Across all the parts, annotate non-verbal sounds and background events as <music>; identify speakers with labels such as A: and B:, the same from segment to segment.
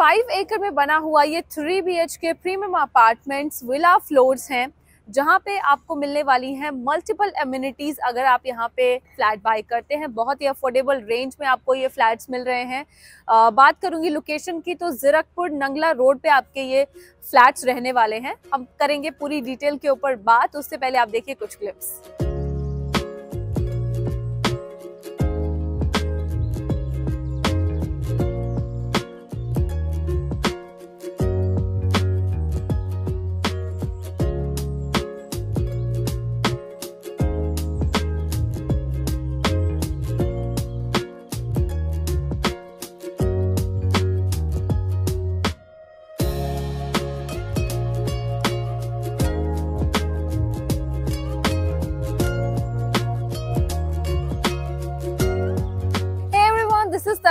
A: five एकड़ में बना हुआ ये एच BHK premium apartments villa floors हैं जहाँ पे आपको मिलने वाली हैं मल्टीपल एम्यूनिटीज़ अगर आप यहाँ पे फ्लैट बाई करते हैं बहुत ही अफोर्डेबल रेंज में आपको ये फ्लैट्स मिल रहे हैं आ, बात करूँगी लोकेशन की तो ज़िरकपुर नंगला रोड पे आपके ये फ्लैट्स रहने वाले हैं हम करेंगे पूरी डिटेल के ऊपर बात उससे पहले आप देखिए कुछ clips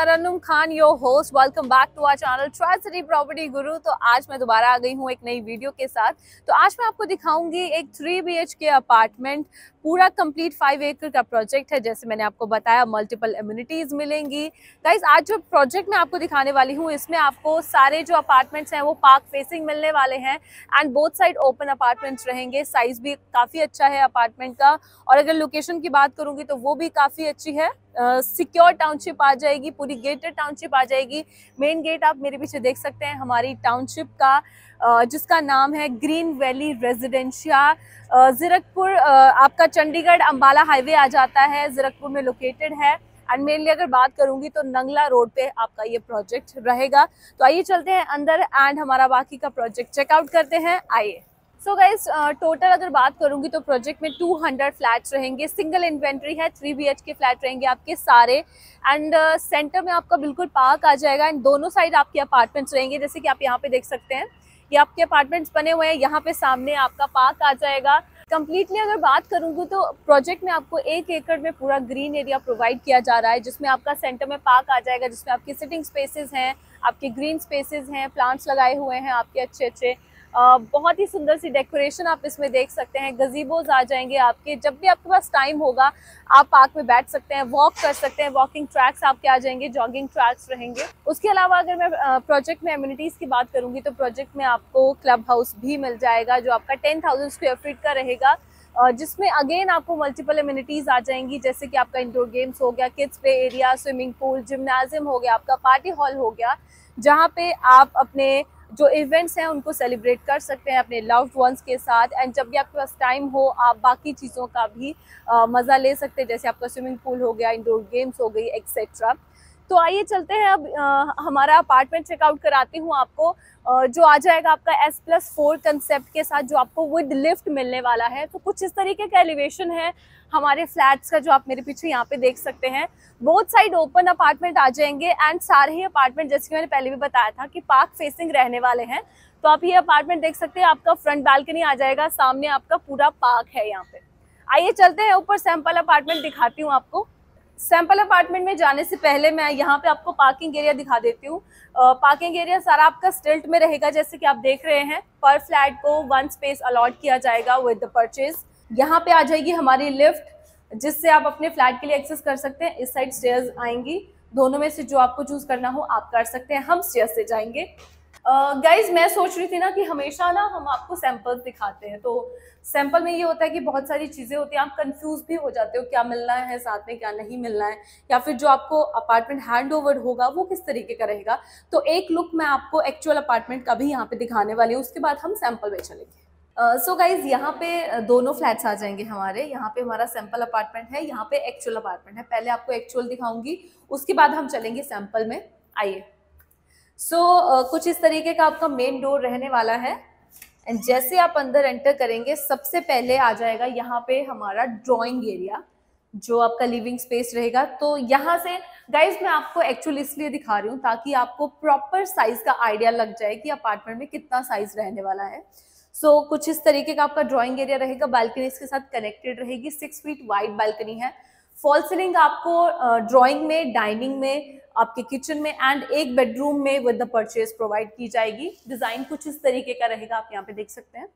A: Tarannum Khan your host welcome back to our channel try property guru तो आज मैं दोबारा आ गई हूँ एक नई वीडियो के साथ तो आज मैं आपको दिखाऊंगी एक थ्री बी के अपार्टमेंट पूरा कंप्लीट फाइव एकड़ का प्रोजेक्ट है जैसे मैंने आपको बताया मल्टीपल इम्यूनिटीज़ मिलेंगी गाइज आज जो प्रोजेक्ट मैं आपको दिखाने वाली हूँ इसमें आपको सारे जो अपार्टमेंट्स हैं वो पार्क फेसिंग मिलने वाले हैं and both side open apartments रहेंगे साइज़ भी काफ़ी अच्छा है अपार्टमेंट का और अगर लोकेशन की बात करूँगी तो वो भी काफ़ी अच्छी है सिक्योर टाउनशिप आ जाएगी पूरी गेटेड टाउनशिप आ जाएगी मेन गेट आप मेरे पीछे देख सकते हैं हमारी टाउनशिप का जिसका नाम है ग्रीन वैली रेजिडेंशिया ज़ीरकपुर आपका चंडीगढ़ अम्बाला हाईवे आ जाता है ज़ीरकपुर में लोकेटेड है एंड मेनली अगर बात करूंगी तो नंगला रोड पे आपका ये प्रोजेक्ट रहेगा तो आइए चलते हैं अंदर एंड हमारा बाकी का प्रोजेक्ट चेकआउट करते हैं आइए सो गाइज टोटल अगर बात करूंगी तो प्रोजेक्ट में 200 फ्लैट्स रहेंगे सिंगल इन्वेंट्री है थ्री बी के फ्लैट रहेंगे आपके सारे एंड सेंटर uh, में आपका बिल्कुल पार्क आ जाएगा एंड दोनों साइड आपके अपार्टमेंट्स रहेंगे जैसे कि आप यहाँ पे देख सकते हैं ये आपके अपार्टमेंट्स बने हुए हैं यहाँ पे सामने आपका पार्क आ जाएगा कम्प्लीटली अगर बात करूँगी तो प्रोजेक्ट में आपको एक एकड़ में पूरा ग्रीन एरिया प्रोवाइड किया जा रहा है जिसमें आपका सेंटर में पार्क आ जाएगा जिसमें आपकी सिटिंग स्पेसेस हैं आपके ग्रीन स्पेसेस हैं प्लांट्स लगाए हुए हैं आपके अच्छे अच्छे बहुत ही सुंदर सी डेकोरेशन आप इसमें देख सकते हैं गजीबोज आ जाएंगे आपके जब भी आपके पास टाइम होगा आप पार्क में बैठ सकते हैं वॉक कर सकते हैं वॉकिंग ट्रैक्स आपके आ जाएंगे जॉगिंग ट्रैक्स रहेंगे उसके अलावा अगर मैं प्रोजेक्ट में एम्यूनिटीज़ की बात करूँगी तो प्रोजेक्ट में आपको क्लब हाउस भी मिल जाएगा जो आपका टेन थाउजेंड स्क्वेयर फीट का रहेगा जिसमें अगेन आपको मल्टीपल एम्यूनिटीज आ जाएंगी जैसे कि आपका इंडोर गेम्स हो गया kids play area swimming pool gymnasium हो गया आपका पार्टी हॉल हो गया जहाँ पे आप अपने जो इवेंट्स हैं उनको सेलिब्रेट कर सकते हैं अपने लव्ड वंस के साथ एंड जब भी आपके पास टाइम हो आप बाकी चीज़ों का भी मज़ा ले सकते हैं जैसे आपका स्विमिंग पूल हो गया इंडोर गेम्स हो गई एक्सेट्रा तो आइए चलते हैं अब आ, हमारा अपार्टमेंट चेकआउट कराती हूँ आपको आ, जो आ जाएगा आपका एस प्लस फोर कंसेप्ट के साथ जो आपको विद लिफ्ट मिलने वाला है तो कुछ इस तरीके का एलिवेशन है हमारे फ्लैट्स का जो आप मेरे पीछे यहाँ पे देख सकते हैं बहुत साइड ओपन अपार्टमेंट आ जाएंगे एंड सारे ही अपार्टमेंट जैसे कि मैंने पहले भी बताया था कि पार्क फेसिंग रहने वाले हैं तो आप ये अपार्टमेंट देख सकते हैं आपका फ्रंट बालकनी आ जाएगा सामने आपका पूरा पार्क है यहाँ पे आइए चलते हैं ऊपर सैंपल अपार्टमेंट दिखाती हूँ आपको सैम्पल अपार्टमेंट में जाने से पहले मैं यहाँ पे आपको पार्किंग एरिया दिखा देती हूँ पार्किंग एरिया सारा आपका स्टिल्ट में रहेगा जैसे कि आप देख रहे हैं पर फ्लैट को वन स्पेस अलॉट किया जाएगा विद द परचेज यहाँ पे आ जाएगी हमारी लिफ्ट जिससे आप अपने फ्लैट के लिए एक्सेस कर सकते हैं इस साइड स्टेयर्स आएंगी दोनों में से जो आपको चूज करना हो आप कर सकते हैं हम स्टेयर से जाएंगे गाइज uh, मैं सोच रही थी ना कि हमेशा ना हम आपको सैंपल्स दिखाते हैं तो सैंपल में ये होता है कि बहुत सारी चीज़ें होती हैं आप कंफ्यूज भी हो जाते हो क्या मिलना है साथ में क्या नहीं मिलना है या फिर जो आपको अपार्टमेंट हैंड ओवर होगा वो किस तरीके का रहेगा तो एक लुक मैं आपको एक्चुअल अपार्टमेंट का भी यहाँ पे दिखाने वाली हूँ उसके बाद हम सैंपल में चलेंगे सो गाइज यहाँ पे दोनों फ्लैट्स आ जाएंगे हमारे यहाँ पे हमारा सैंपल अपार्टमेंट है यहाँ पे एक्चुअल अपार्टमेंट है पहले आपको एक्चुअल दिखाऊंगी उसके बाद हम चलेंगे सैंपल में आइए सो so, uh, कुछ इस तरीके का आपका मेन डोर रहने वाला है एंड जैसे आप अंदर एंटर करेंगे सबसे पहले आ जाएगा यहाँ पे हमारा ड्राइंग एरिया जो आपका लिविंग स्पेस रहेगा तो यहाँ से गाइज मैं आपको एक्चुअल इसलिए दिखा रही हूँ ताकि आपको प्रॉपर साइज का आइडिया लग जाए कि अपार्टमेंट में कितना साइज रहने वाला है सो so, कुछ इस तरीके का आपका ड्राइंग एरिया रहेगा बालकनी इसके साथ कनेक्टेड रहेगी सिक्स फीट वाइड बालकनी है फॉल सीलिंग आपको ड्राइंग में डाइनिंग में आपके किचन में एंड एक बेडरूम में विद द परचेज प्रोवाइड की जाएगी डिजाइन कुछ इस तरीके का रहेगा आप यहाँ पे देख सकते हैं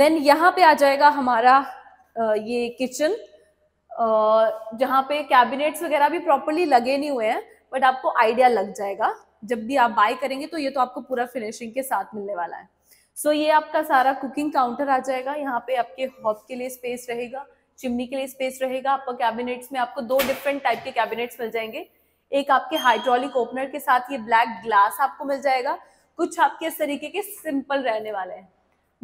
A: देन यहाँ पे आ जाएगा हमारा ये किचन जहाँ पे कैबिनेट्स वगैरह भी प्रॉपरली लगे नहीं हुए हैं बट आपको आइडिया लग जाएगा जब भी आप बाय करेंगे तो ये तो आपको पूरा फिनिशिंग के साथ मिलने वाला है सो so, ये आपका सारा कुकिंग काउंटर आ जाएगा यहाँ पे आपके हॉब के लिए स्पेस रहेगा चिमनी के लिए स्पेस रहेगा आपका कैबिनेट्स में आपको दो डिफरेंट टाइप के कैबिनेट्स मिल जाएंगे एक आपके हाइड्रोलिक ओपनर के साथ ये ब्लैक ग्लास आपको मिल जाएगा कुछ आपके इस तरीके के सिंपल रहने वाले हैं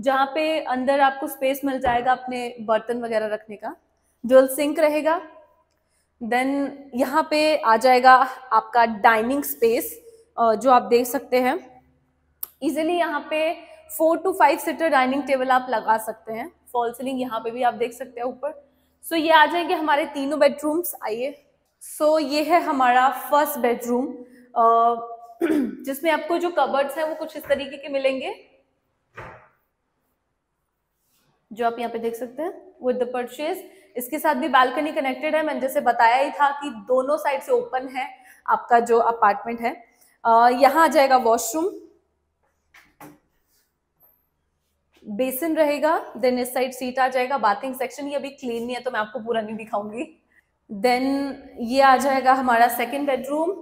A: जहाँ पे अंदर आपको स्पेस मिल जाएगा अपने बर्तन वगैरह रखने का डुअल सिंक रहेगा देन यहाँ पे आ जाएगा आपका डाइनिंग स्पेस जो आप देख सकते हैं इजिली यहाँ पे four to five seater dining table आप लगा सकते हैं फॉल सीलिंग यहाँ पे भी आप देख सकते हैं ऊपर सो so, ये आ जाएंगे हमारे तीनों बेडरूम्स आइए सो so, ये है हमारा फर्स्ट बेडरूम <clears throat> जिसमें आपको जो कबर्ड्स हैं वो कुछ इस तरीके के मिलेंगे जो आप यहाँ पे देख सकते हैं विद द परचेज इसके साथ भी बालकनी कनेक्टेड है मैंने जैसे बताया ही था कि दोनों साइड से ओपन है आपका जो अपार्टमेंट है यहाँ आ जाएगा वॉशरूम बेसिन रहेगा देन इस साइड सीट आ जाएगा बाथिंग सेक्शन ये अभी क्लीन नहीं है तो मैं आपको पूरा नहीं दिखाऊंगी देन ये आ जाएगा हमारा सेकेंड बेडरूम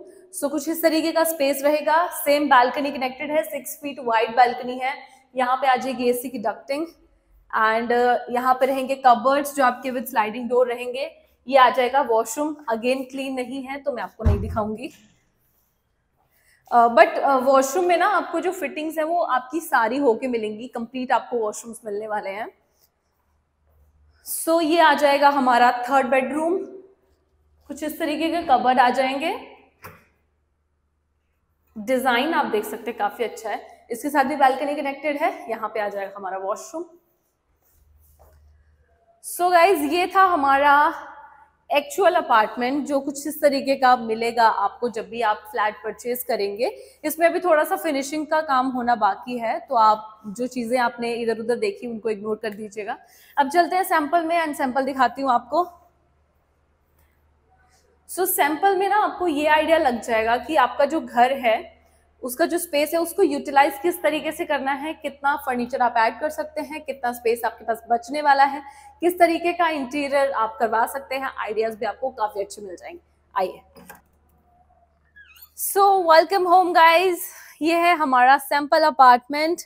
A: सो कुछ इस तरीके का स्पेस रहेगा सेम बालकनी कनेक्टेड है सिक्स फीट वाइड बालकनी है यहाँ पे आ जाएगी एसी की डक्टिंग एंड uh, यहाँ पे रहेंगे कबर्ड्स जो आपके विद स्लाइडिंग डोर रहेंगे ये आ जाएगा वॉशरूम अगेन क्लीन नहीं है तो मैं आपको नहीं दिखाऊंगी बट uh, वॉशरूम uh, में ना आपको जो फिटिंग्स है वो आपकी सारी होके मिलेंगी कंप्लीट आपको वॉशरूम्स मिलने वाले हैं सो so, ये आ जाएगा हमारा थर्ड बेडरूम कुछ इस तरीके के कबर्ड आ जाएंगे डिजाइन आप देख सकते हैं काफी अच्छा है इसके साथ भी बालकनी कनेक्टेड है यहाँ पे आ जाएगा हमारा वॉशरूम सो so गाइज ये था हमारा एक्चुअल अपार्टमेंट जो कुछ इस तरीके का मिलेगा आपको जब भी आप फ्लैट परचेज करेंगे इसमें अभी थोड़ा सा फिनिशिंग का काम होना बाकी है तो आप जो चीज़ें आपने इधर उधर देखी उनको इग्नोर कर दीजिएगा अब चलते हैं सैंपल में एंड सैंपल दिखाती हूँ आपको सो so, सैंपल में ना आपको ये आइडिया लग जाएगा कि आपका जो घर है उसका जो स्पेस है उसको यूटिलाइज किस तरीके से करना है कितना फर्नीचर आप ऐड कर सकते हैं कितना स्पेस आपके पास बचने वाला है किस तरीके का इंटीरियर आप करवा सकते हैं आइडियाज भी आपको काफी अच्छे मिल जाएंगे आइए सो वेलकम होम गाइज ये है हमारा सैंपल अपार्टमेंट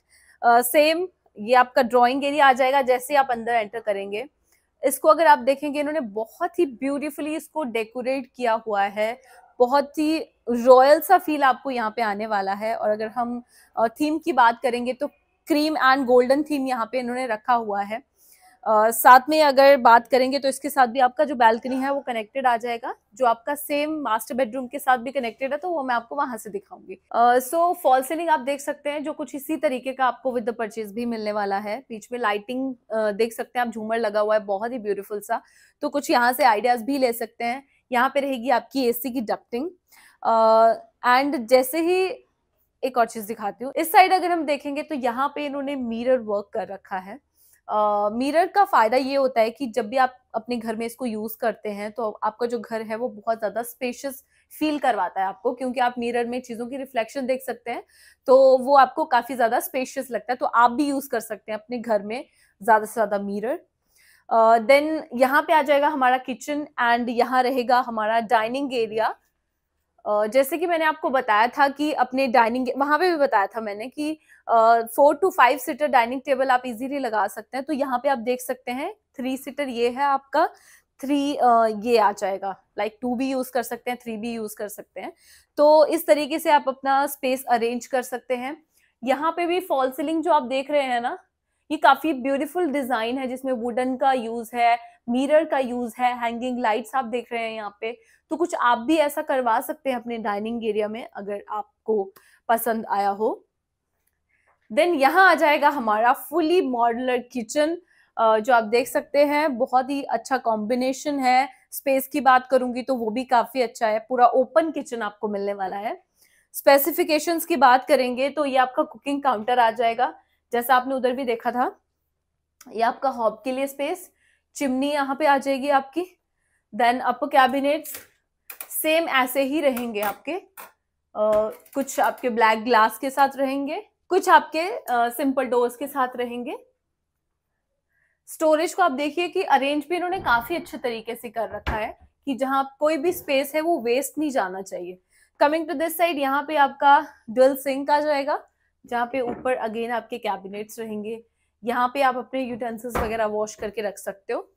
A: सेम ये आपका ड्रॉइंग एरिया आ जाएगा जैसे आप अंदर एंटर करेंगे इसको अगर आप देखेंगे इन्होंने बहुत ही ब्यूटीफुली इसको डेकोरेट किया हुआ है बहुत ही रॉयल सा फील आपको यहाँ पे आने वाला है और अगर हम थीम की बात करेंगे तो क्रीम एंड गोल्डन थीम यहाँ पे इन्होंने रखा हुआ है आ, साथ में अगर बात करेंगे तो इसके साथ भी आपका जो बैल्कनी है वो कनेक्टेड आ जाएगा जो आपका सेम मास्टर बेडरूम के साथ भी कनेक्टेड है तो वो मैं आपको वहां से दिखाऊंगी सो फॉल सीलिंग आप देख सकते हैं जो कुछ इसी तरीके का आपको विद द परचेज भी मिलने वाला है बीच में लाइटिंग uh, देख सकते हैं आप झूमर लगा हुआ है बहुत ही ब्यूटीफुल सा तो कुछ यहाँ से आइडियाज भी ले सकते हैं यहाँ पे रहेगी आपकी एसी की डक्टिंग एंड uh, जैसे ही एक और चीज दिखाती हूँ इस साइड अगर हम देखेंगे तो यहाँ पे इन्होंने मिरर वर्क कर रखा है मिरर uh, का फायदा ये होता है कि जब भी आप अपने घर में इसको यूज करते हैं तो आपका जो घर है वो बहुत ज्यादा स्पेशियस फील करवाता है आपको क्योंकि आप मिरर में चीजों की रिफ्लेक्शन देख सकते हैं तो वो आपको काफी ज्यादा स्पेशियस लगता है तो आप भी यूज कर सकते हैं अपने घर में ज्यादा से ज्यादा मिरर देन यहाँ पे आ जाएगा हमारा किचन एंड यहाँ रहेगा हमारा डाइनिंग एरिया uh, जैसे कि मैंने आपको बताया था कि अपने डाइनिंग वहां पे भी बताया था मैंने कि uh, four to five seater dining table आप इजीली लगा सकते हैं तो यहाँ पे आप देख सकते हैं थ्री सीटर ये है आपका थ्री uh, ये आ जाएगा लाइक टू भी यूज कर सकते हैं थ्री भी यूज कर सकते हैं तो इस तरीके से आप अपना स्पेस अरेंज कर सकते हैं यहाँ पे भी फॉल सीलिंग जो आप देख रहे हैं ना ये काफी ब्यूटीफुल डिजाइन है जिसमें वुडन का यूज है मिरर का यूज है हैंगिंग लाइट्स आप देख रहे हैं यहाँ पे तो कुछ आप भी ऐसा करवा सकते हैं अपने डाइनिंग एरिया में अगर आपको पसंद आया हो देन यहाँ आ जाएगा हमारा फुली मॉडलर किचन जो आप देख सकते हैं बहुत ही अच्छा कॉम्बिनेशन है स्पेस की बात करूंगी तो वो भी काफी अच्छा है पूरा ओपन किचन आपको मिलने वाला है स्पेसिफिकेशंस की बात करेंगे तो ये आपका कुकिंग काउंटर आ जाएगा जैसा आपने उधर भी देखा था ये आपका हॉब के लिए स्पेस चिमनी यहाँ पे आ जाएगी आपकी देन अपर कैबिनेट सेम ऐसे ही रहेंगे आपके आ, कुछ आपके ब्लैक ग्लास के साथ रहेंगे कुछ आपके सिंपल डोर्स के साथ रहेंगे स्टोरेज को आप देखिए कि अरेंज भी इन्होंने काफी अच्छे तरीके से कर रखा है कि जहां कोई भी स्पेस है वो वेस्ट नहीं जाना चाहिए कमिंग टू दिस साइड यहाँ पे आपका डुअल सिंक आ जाएगा जहाँ पे ऊपर अगेन आपके कैबिनेट्स रहेंगे यहाँ पे आप अपने यूटेंसिल्स वगैरह वॉश करके रख सकते हो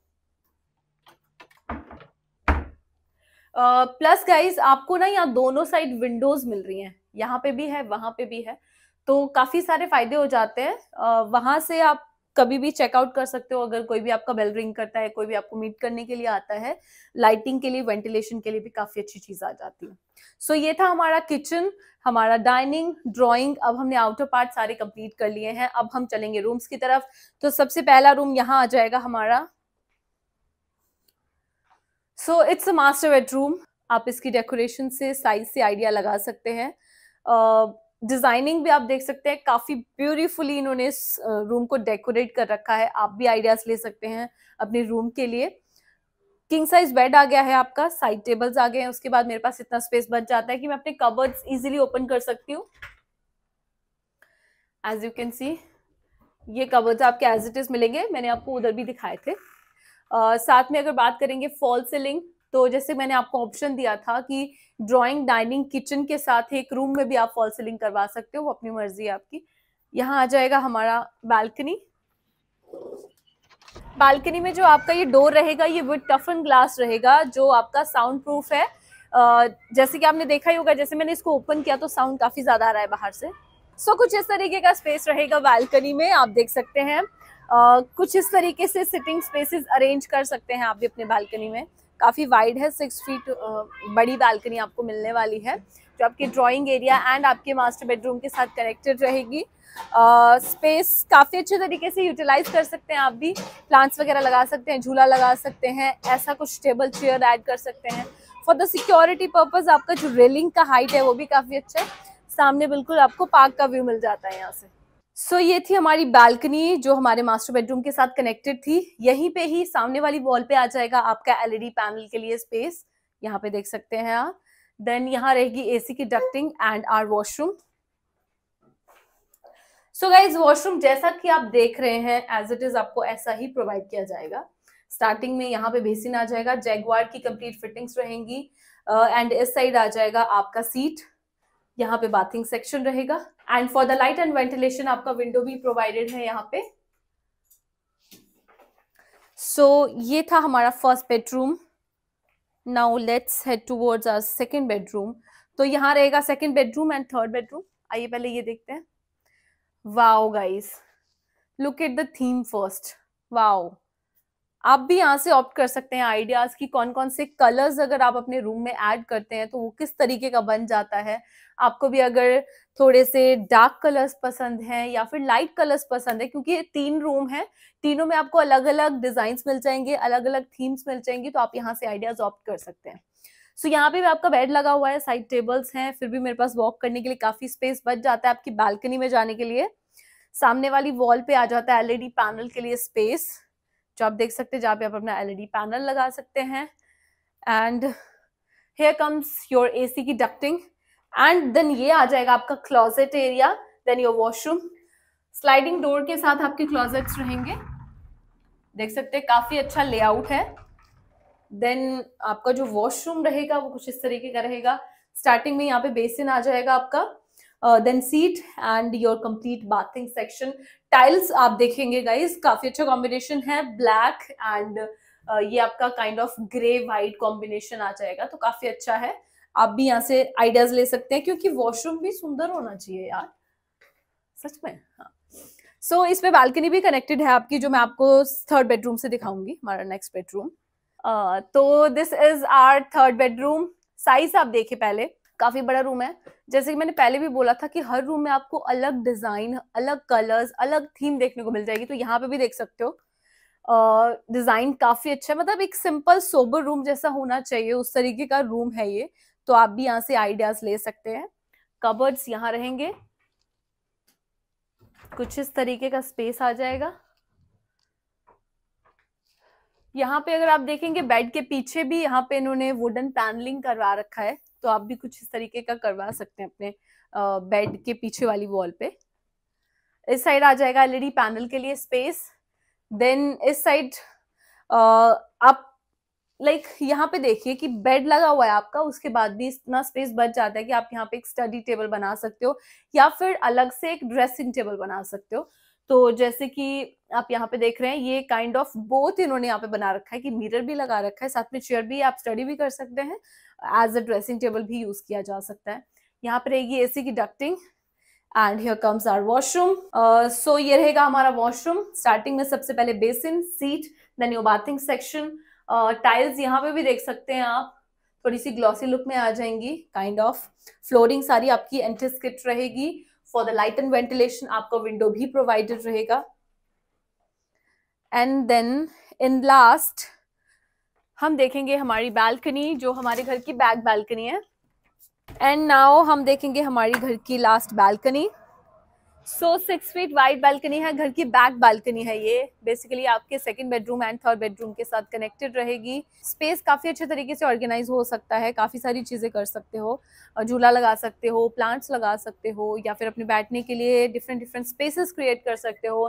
A: प्लस uh, गाइस आपको ना यहाँ दोनों साइड विंडोज मिल रही हैं यहाँ पे भी है वहां पे भी है तो काफी सारे फायदे हो जाते हैं वहां से आप कभी भी चेकआउट कर सकते हो अगर कोई भी आपका बेल रिंग करता है कोई भी आपको मीट करने के लिए आता है लाइटिंग के लिए वेंटिलेशन के लिए भी काफी अच्छी चीज आ जाती है सो so, ये था हमारा किचन हमारा डाइनिंग ड्राइंग अब हमने आउटर पार्ट सारे कंप्लीट कर लिए हैं अब हम चलेंगे रूम्स की तरफ तो सबसे पहला रूम यहाँ आ जाएगा हमारा so it's a master bedroom आप इसकी डेकोरेशन से साइज से आइडिया लगा सकते हैं uh, डिजाइनिंग भी आप देख सकते हैं काफी ब्यूटीफुली इन्होंने इस रूम को डेकोरेट कर रखा है आप भी आइडियाज ले सकते हैं अपने रूम के लिए किंग साइज बेड आ गया है आपका साइड टेबल्स आ गए हैं उसके बाद मेरे पास इतना स्पेस बच जाता है कि मैं अपने कवर्स इजिली ओपन कर सकती हूँ एज यू कैन सी ये कवर्स आपके एज इट इज मिलेंगे मैंने आपको उधर भी दिखाए थे uh, साथ में अगर बात करेंगे फॉल सीलिंग तो जैसे मैंने आपको ऑप्शन दिया था कि ड्राइंग डाइनिंग किचन के साथ एक रूम में भी आप फॉल सीलिंग करवा सकते हो अपनी मर्जी है आपकी यहाँ आ जाएगा हमारा बालकनी बालकनी में जो आपका ये डोर रहेगा ये विद टफन ग्लास रहेगा जो आपका साउंड प्रूफ है जैसे कि आपने देखा ही होगा जैसे मैंने इसको ओपन किया तो साउंड काफी ज्यादा आ रहा है बाहर से सो so, कुछ इस तरीके का स्पेस रहेगा बालकनी में आप देख सकते हैं आ, कुछ इस तरीके से सिटिंग स्पेसेस अरेंज कर सकते हैं आप भी अपने बालकनी में काफ़ी वाइड है सिक्स फीट बड़ी बालकनी आपको मिलने वाली है जो आपके ड्राइंग एरिया एंड आपके मास्टर बेडरूम के साथ कनेक्टेड रहेगी स्पेस uh, काफ़ी अच्छे तरीके से यूटिलाइज कर सकते हैं आप भी प्लांट्स वगैरह लगा सकते हैं झूला लगा सकते हैं ऐसा कुछ टेबल चेयर ऐड कर सकते हैं फॉर द सिक्योरिटी पर्पज़ आपका जो रेलिंग का हाइट है वो भी काफ़ी अच्छा है सामने बिल्कुल आपको पार्क का व्यू मिल जाता है यहाँ से सो so, ये थी हमारी बालकनी जो हमारे मास्टर बेडरूम के साथ कनेक्टेड थी यहीं पे ही सामने वाली वॉल पे आ जाएगा आपका एलईडी पैनल e के लिए स्पेस यहाँ पे देख सकते हैं आप देन यहाँ रहेगी एसी की ducting and our washroom so guys washroom जैसा कि आप देख रहे हैं एज इट इज आपको ऐसा ही प्रोवाइड किया जाएगा स्टार्टिंग में यहाँ पे बेसिन आ जाएगा जैगवार की कंप्लीट फिटिंग्स रहेंगी एंड uh, इस साइड आ जाएगा आपका सीट यहाँ पे बाथिंग सेक्शन रहेगा and for the light and ventilation आपका विंडो भी प्रोवाइडेड है यहाँ पे सो so, ये था हमारा first bedroom now let's head towards our second bedroom तो यहाँ रहेगा second bedroom and third bedroom आइए पहले ये देखते हैं wow guys look at the theme first wow आप भी यहाँ से ऑप्ट कर सकते हैं आइडियाज की कौन कौन से कलर्स अगर आप अपने रूम में ऐड करते हैं तो वो किस तरीके का बन जाता है आपको भी अगर थोड़े से डार्क कलर्स पसंद हैं या फिर लाइट कलर्स पसंद है क्योंकि ये तीन रूम है तीनों में आपको अलग अलग डिजाइन मिल जाएंगे अलग अलग थीम्स मिल जाएंगी तो आप यहाँ से आइडियाज ऑप्ट कर सकते हैं सो so, यहाँ पे भी आपका बेड लगा हुआ है साइड टेबल्स हैं फिर भी मेरे पास वॉक करने के लिए काफी स्पेस बच जाता है आपकी बालकनी में जाने के लिए सामने वाली वॉल पे आ जाता है एलईडी पैनल के लिए स्पेस जो आप देख सकते हैं जहाँ पे आप अपना एलईडी पैनल e लगा सकते हैं and here comes your AC की डक्टिंग एंड देन ये आ जाएगा आपका closet area then your washroom sliding door के साथ आपके क्लॉजेट्स रहेंगे देख सकते हैं काफ़ी अच्छा लेआउट है देन आपका जो वॉशरूम रहेगा वो कुछ इस तरीके का रहेगा स्टार्टिंग में यहाँ पे बेसिन आ जाएगा आपका then seat and your complete bathing section tiles आप देखेंगे गाइज काफी अच्छा कॉम्बिनेशन है ब्लैक एंड uh, ये आपका kind of grey white combination आ जाएगा तो काफी अच्छा है आप भी यहाँ से आइडियाज ले सकते हैं क्योंकि वॉशरूम भी सुंदर होना चाहिए यार सच में हाँ सो so, इसमें बालकनी भी कनेक्टेड है आपकी जो मैं आपको थर्ड बेडरूम से दिखाऊंगी हमारा नेक्स्ट बेडरूम uh, तो this is our third bedroom size आप देखे पहले काफी बड़ा रूम है जैसे कि मैंने पहले भी बोला था कि हर रूम में आपको अलग डिजाइन अलग कलर्स अलग थीम देखने को मिल जाएगी तो यहाँ पे भी देख सकते हो डिजाइन uh, काफी अच्छा है मतलब एक सिंपल सोबर रूम जैसा होना चाहिए उस तरीके का रूम है ये तो आप भी यहाँ से आइडियाज ले सकते हैं कबर्ड्स यहाँ रहेंगे कुछ इस तरीके का स्पेस आ जाएगा यहाँ पे अगर आप देखेंगे बेड के पीछे भी यहाँ पे इन्होंने वुडन पैनलिंग करवा रखा है तो आप भी कुछ इस तरीके का करवा सकते हैं अपने बेड के पीछे वाली वॉल पे इस साइड आ जाएगा एलईडी पैनल के लिए स्पेस देन इस साइड आप लाइक like, यहाँ पे देखिए कि बेड लगा हुआ है आपका उसके बाद भी इतना स्पेस बच जाता है कि आप यहाँ पे एक स्टडी टेबल बना सकते हो या फिर अलग से एक ड्रेसिंग टेबल बना सकते हो तो जैसे कि आप यहाँ पे देख रहे हैं ये काइंड ऑफ बोथ इन्होंने यहाँ पे बना रखा है कि मिरर भी लगा रखा है साथ में चेयर भी आप स्टडी भी कर सकते हैं एज अ ड्रेसिंग टेबल भी यूज किया जा सकता है यहाँ पे रहेगी एसी की ducting and here comes our washroom so ये रहेगा हमारा वॉशरूम स्टार्टिंग में सबसे पहले basin seat then your bathing section tiles यहाँ पे भी देख सकते हैं आप थोड़ी सी ग्लॉसी लुक में आ जाएंगी काइंड ऑफ फ्लोरिंग सारी आपकी एंटिस्किट रहेगी for the light and ventilation आपका विंडो भी प्रोवाइडेड रहेगा एंड देन इन लास्ट हम देखेंगे हमारी बालकनी जो हमारे घर की बैक बालकनी है एंड नाउ हम देखेंगे हमारी घर की last balcony so six feet wide balcony है घर की बैक बालकनी है ये बेसिकली आपके second bedroom and third bedroom के साथ कनेक्टेड रहेगी स्पेस काफ़ी अच्छे तरीके से ऑर्गेनाइज हो सकता है काफ़ी सारी चीज़ें कर सकते हो झूला लगा सकते हो प्लांट्स लगा सकते हो या फिर अपने बैठने के लिए डिफरेंट डिफरेंट स्पेसेस क्रिएट कर सकते हो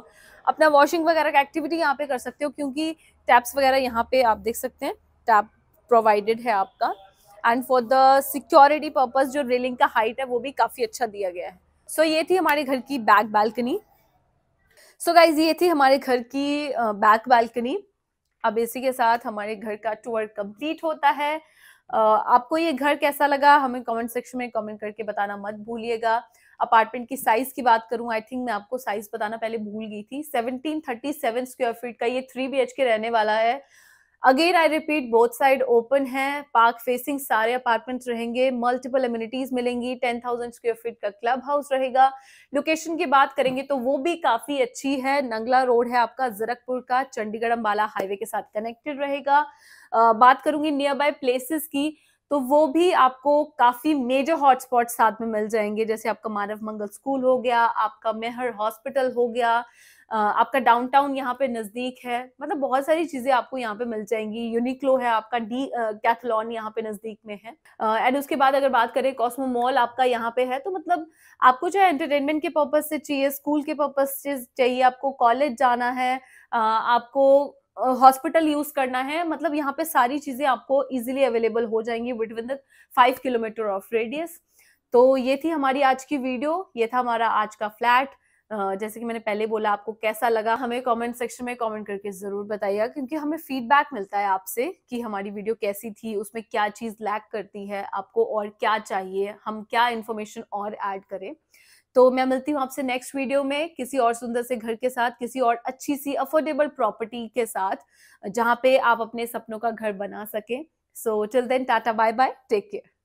A: अपना वॉशिंग वगैरह का एक्टिविटी यहाँ पे कर सकते हो क्योंकि टैप्स वगैरह यहाँ पे आप देख सकते हैं टैप प्रोवाइडेड है आपका and for the security purpose जो रेलिंग का हाइट है वो भी काफ़ी अच्छा दिया गया है सो so, ये थी हमारे घर की बैक बालकनी सो गाइज ये थी हमारे घर की बैक बालकनी अब इसी के साथ हमारे घर का टूर कंप्लीट होता है आपको ये घर कैसा लगा हमें कमेंट सेक्शन में कमेंट करके बताना मत भूलिएगा अपार्टमेंट की साइज की बात करूं आई थिंक मैं आपको साइज बताना पहले भूल गई थी 1737 स्क्वायर फीट का ये थ्री बी रहने वाला है again I repeat both side open है पार्क फेसिंग सारे अपार्टमेंट रहेंगे मल्टीपल एम्यूनिटीज मिलेंगी टेन थाउजेंड स्क्वेयर फीट का क्लब हाउस रहेगा लोकेशन की बात करेंगे तो वो भी काफी अच्छी है नंगला रोड है आपका जरकपुर का चंडीगढ़ अम्बाला हाईवे के साथ कनेक्टेड रहेगा आ, बात करूंगी नियर बाय प्लेसेस की तो वो भी आपको काफी मेजर हॉटस्पॉट साथ में मिल जाएंगे जैसे आपका मानव मंगल स्कूल हो गया आपका मेहर हॉस्पिटल हो गया आपका डाउनटाउन यहाँ पे नजदीक है मतलब बहुत सारी चीजें आपको यहाँ पे मिल जाएंगी यूनिक्लो है आपका डी कैथलॉन यहाँ पे नजदीक में है एंड उसके बाद अगर बात करें कॉस्मो मॉल आपका यहाँ पे है तो मतलब आपको चाहे एंटरटेनमेंट के पर्पज से चाहिए स्कूल के पर्पज से चाहिए आपको कॉलेज जाना है आपको हॉस्पिटल यूज करना है मतलब यहाँ पे सारी चीजें आपको इजीली अवेलेबल हो जाएंगी with with five kilometre of radius तो ये थी हमारी आज की वीडियो ये था हमारा आज का फ्लैट जैसे कि मैंने पहले बोला आपको कैसा लगा हमें कमेंट सेक्शन में कमेंट करके ज़रूर बताइएगा क्योंकि हमें फीडबैक मिलता है आपसे कि हमारी वीडियो कैसी थी उसमें क्या चीज़ लैक करती है आपको और क्या चाहिए हम क्या इन्फॉर्मेशन और ऐड करें तो मैं मिलती हूँ आपसे नेक्स्ट वीडियो में किसी और सुंदर से घर के साथ किसी और अच्छी सी अफोर्डेबल प्रॉपर्टी के साथ जहाँ पे आप अपने सपनों का घर बना सकें so till then tata bye bye take care